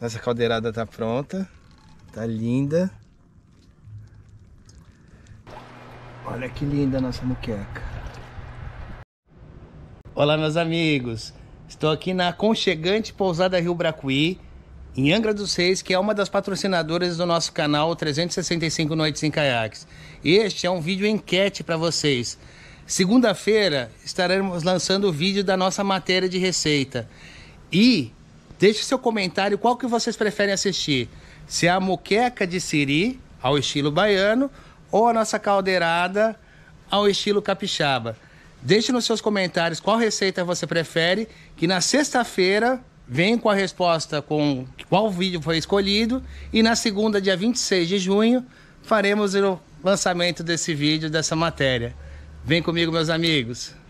Nossa caldeirada tá pronta. Tá linda. Olha que linda a nossa muqueca. Olá, meus amigos. Estou aqui na aconchegante pousada Rio Bracuí, em Angra dos Reis, que é uma das patrocinadoras do nosso canal 365 Noites em Caiaques. Este é um vídeo enquete para vocês. Segunda-feira estaremos lançando o vídeo da nossa matéria de receita. E Deixe seu comentário, qual que vocês preferem assistir? Se é a muqueca de siri, ao estilo baiano, ou a nossa caldeirada, ao estilo capixaba. Deixe nos seus comentários qual receita você prefere, que na sexta-feira vem com a resposta com qual vídeo foi escolhido e na segunda, dia 26 de junho, faremos o lançamento desse vídeo, dessa matéria. Vem comigo, meus amigos.